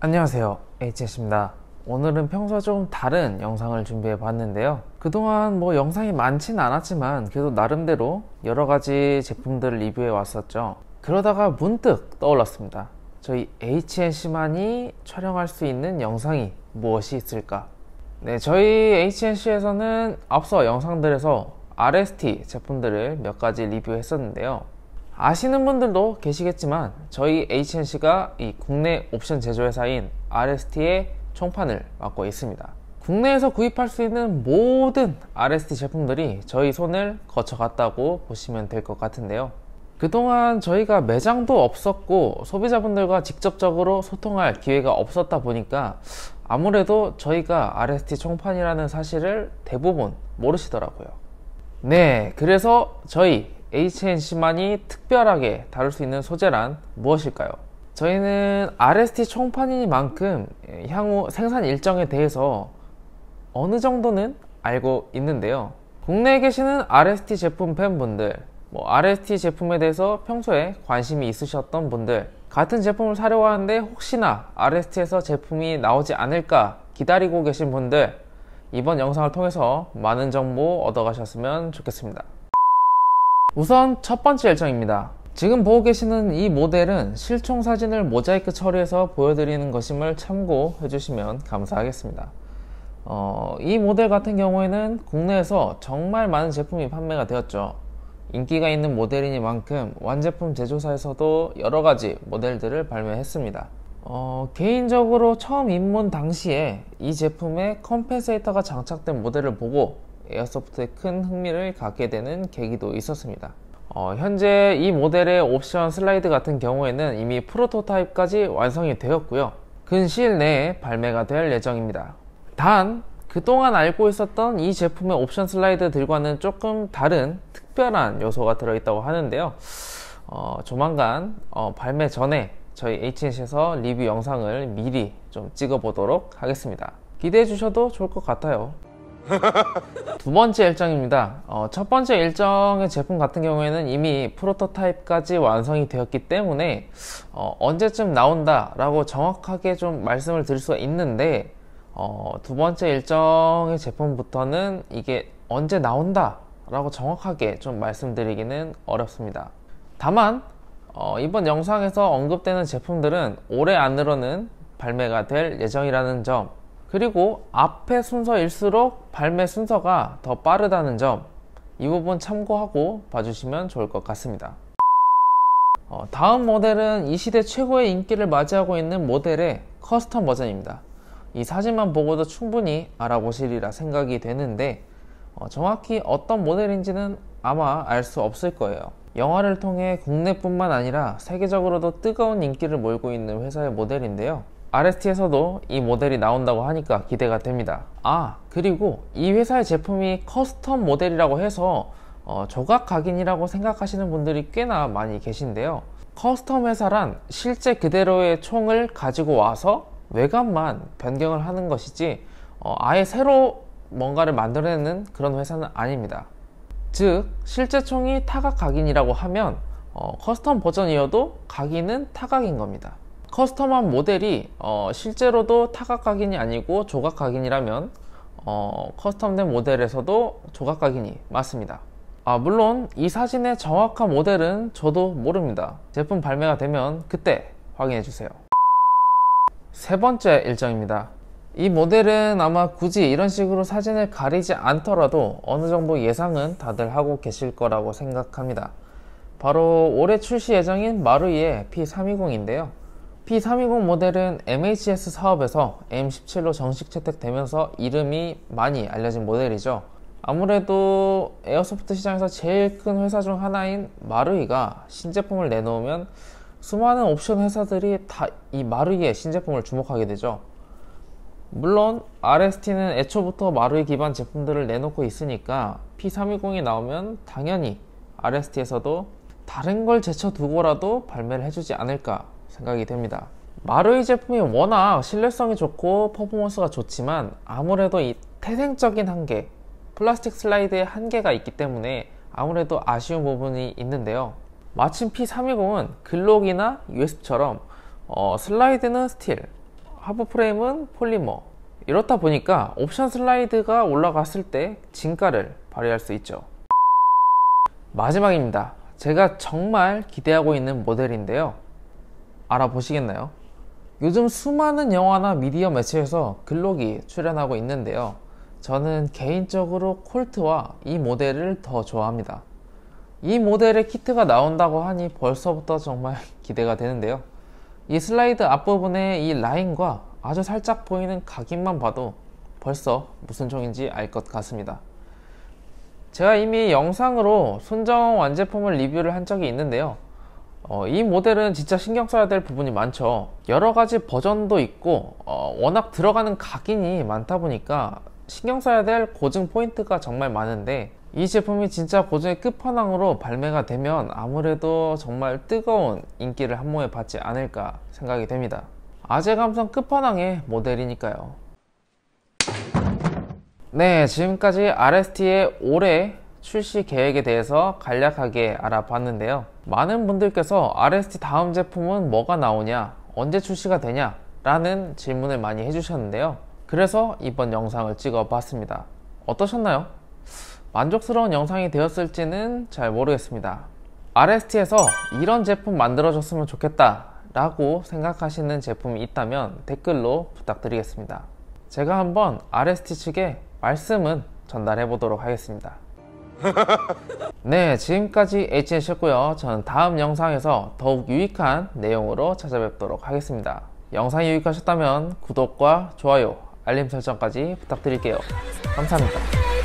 안녕하세요 HS입니다 오늘은 평소와 조 다른 영상을 준비해 봤는데요 그동안 뭐 영상이 많진 않았지만 그래도 나름대로 여러가지 제품들을 리뷰해 왔었죠 그러다가 문득 떠올랐습니다 저희 HNC만이 촬영할 수 있는 영상이 무엇이 있을까 네 저희 HNC에서는 앞서 영상들에서 RST 제품들을 몇 가지 리뷰했었는데요 아시는 분들도 계시겠지만 저희 HNC가 이 국내 옵션 제조회사인 RST의 총판을 맡고 있습니다. 국내에서 구입할 수 있는 모든 RST 제품들이 저희 손을 거쳐갔다고 보시면 될 것 같은데요. 그동안 저희가 매장도 없었고 소비자분들과 직접적으로 소통할 기회가 없었다 보니까 아무래도 저희가 RST 총판이라는 사실을 대부분 모르시더라고요. 네, 그래서 저희 HNC만이 특별하게 다룰 수 있는 소재란 무엇일까요? 저희는 RST 총판이니만큼 예, 향후 생산 일정에 대해서 어느 정도는 알고 있는데요. 국내에 계시는 RST 제품 팬분들, 뭐 RST 제품에 대해서 평소에 관심이 있으셨던 분들, 같은 제품을 사려고 하는데 혹시나 RST에서 제품이 나오지 않을까 기다리고 계신 분들, 이번 영상을 통해서 많은 정보 얻어가셨으면 좋겠습니다. 우선 첫 번째 열정입니다. 지금 보고 계시는 이 모델은 실총 사진을 모자이크 처리해서 보여드리는 것임을 참고해 주시면 감사하겠습니다. 어, 이 모델 같은 경우에는 국내에서 정말 많은 제품이 판매가 되었죠. 인기가 있는 모델이니만큼 완제품 제조사에서도 여러 가지 모델들을 발매했습니다. 어, 개인적으로 처음 입문 당시에 이 제품에 컴펜세이터가 장착된 모델을 보고 에어소프트에 큰 흥미를 갖게 되는 계기도 있었습니다. 어, 현재 이 모델의 옵션 슬라이드 같은 경우에는 이미 프로토타입까지 완성이 되었고요. 근시일 내에 발매가 될 예정입니다. 단, 그동안 알고 있었던 이 제품의 옵션 슬라이드들과는 조금 다른 특별한 요소가 들어있다고 하는데요. 어, 조만간 어, 발매 전에 저희 HNC에서 리뷰 영상을 미리 좀 찍어보도록 하겠습니다. 기대해 주셔도 좋을 것 같아요. 두 번째 일정입니다 어, 첫 번째 일정의 제품 같은 경우에는 이미 프로토타입까지 완성이 되었기 때문에 어, 언제쯤 나온다 라고 정확하게 좀 말씀을 드릴 수가 있는데 어, 두 번째 일정의 제품부터는 이게 언제 나온다 라고 정확하게 좀 말씀드리기는 어렵습니다 다만 어, 이번 영상에서 언급되는 제품들은 올해 안으로는 발매가 될 예정이라는 점 그리고 앞에 순서일수록 발매 순서가 더 빠르다는 점 이 부분 참고하고 봐주시면 좋을 것 같습니다 어, 다음 모델은 이 시대 최고의 인기를 맞이하고 있는 모델의 커스텀 버전입니다 이 사진만 보고도 충분히 알아보시리라 생각이 되는데 어, 정확히 어떤 모델인지는 아마 알 수 없을 거예요 영화를 통해 국내뿐만 아니라 세계적으로도 뜨거운 인기를 몰고 있는 회사의 모델인데요 RST에서도 이 모델이 나온다고 하니까 기대가 됩니다 아 그리고 이 회사의 제품이 커스텀 모델이라고 해서 어, 조각 각인이라고 생각하시는 분들이 꽤나 많이 계신데요 커스텀 회사란 실제 그대로의 총을 가지고 와서 외관만 변경을 하는 것이지 어, 아예 새로 뭔가를 만들어내는 그런 회사는 아닙니다 즉 실제 총이 타각 각인이라고 하면 어, 커스텀 버전이어도 각인은 타각인 겁니다 커스텀한 모델이 어, 실제로도 타각 각인이 아니고 조각 각인이라면 어, 커스텀된 모델에서도 조각 각인이 맞습니다. 아, 물론 이 사진의 정확한 모델은 저도 모릅니다. 제품 발매가 되면 그때 확인해 주세요. 세 번째 일정입니다. 이 모델은 아마 굳이 이런 식으로 사진을 가리지 않더라도 어느 정도 예상은 다들 하고 계실 거라고 생각합니다. 바로 올해 출시 예정인 마루이의 P320인데요. P320 모델은 MHS 사업에서 M17로 정식 채택되면서 이름이 많이 알려진 모델이죠. 아무래도 에어소프트 시장에서 제일 큰 회사 중 하나인 마루이가 신제품을 내놓으면 수많은 옵션 회사들이 다 이 마루이의 신제품을 주목하게 되죠. 물론 RST는 애초부터 마루이 기반 제품들을 내놓고 있으니까 P320이 나오면 당연히 RST에서도 다른 걸 제쳐두고라도 발매를 해주지 않을까 생각이 됩니다. 마루이 제품이 워낙 신뢰성이 좋고 퍼포먼스가 좋지만 아무래도 이 태생적인 한계, 플라스틱 슬라이드의 한계가 있기 때문에 아무래도 아쉬운 부분이 있는데요. 마침 P320은 글록이나 USB처럼 어, 슬라이드는 스틸, 하부 프레임은 폴리머 이렇다 보니까 옵션 슬라이드가 올라갔을 때 진가를 발휘할 수 있죠. 마지막입니다. 제가 정말 기대하고 있는 모델인데요. 알아보시겠나요? 요즘 수많은 영화나 미디어 매체에서 글록이 출연하고 있는데요. 저는 개인적으로 콜트와 이 모델을 더 좋아합니다. 이 모델의 키트가 나온다고 하니 벌써부터 정말 기대가 되는데요. 이 슬라이드 앞부분에이 라인과 아주 살짝 보이는 각인만 봐도 벌써 무슨 총인지 알 것 같습니다. 제가 이미 영상으로 손정 원 완제품을 리뷰를 한 적이 있는데요. 어, 이 모델은 진짜 신경 써야 될 부분이 많죠 여러 가지 버전도 있고 어, 워낙 들어가는 각인이 많다 보니까 신경 써야 될 고증 포인트가 정말 많은데 이 제품이 진짜 고증의 끝판왕으로 발매가 되면 아무래도 정말 뜨거운 인기를 한몸에 받지 않을까 생각이 됩니다 아재 감성 끝판왕의 모델이니까요 네 지금까지 RST의 올해 출시 계획에 대해서 간략하게 알아봤는데요 많은 분들께서 RST 다음 제품은 뭐가 나오냐, 언제 출시가 되냐 라는 질문을 많이 해주셨는데요. 그래서 이번 영상을 찍어 봤습니다. 어떠셨나요? 만족스러운 영상이 되었을지는 잘 모르겠습니다. RST에서 이런 제품 만들어줬으면 좋겠다 라고 생각하시는 제품이 있다면 댓글로 부탁드리겠습니다. 제가 한번 RST 측에 말씀은 전달해 보도록 하겠습니다. 네 지금까지 HN씨였고요 저는 다음 영상에서 더욱 유익한 내용으로 찾아뵙도록 하겠습니다 영상이 유익하셨다면 구독과 좋아요 알림 설정까지 부탁드릴게요 감사합니다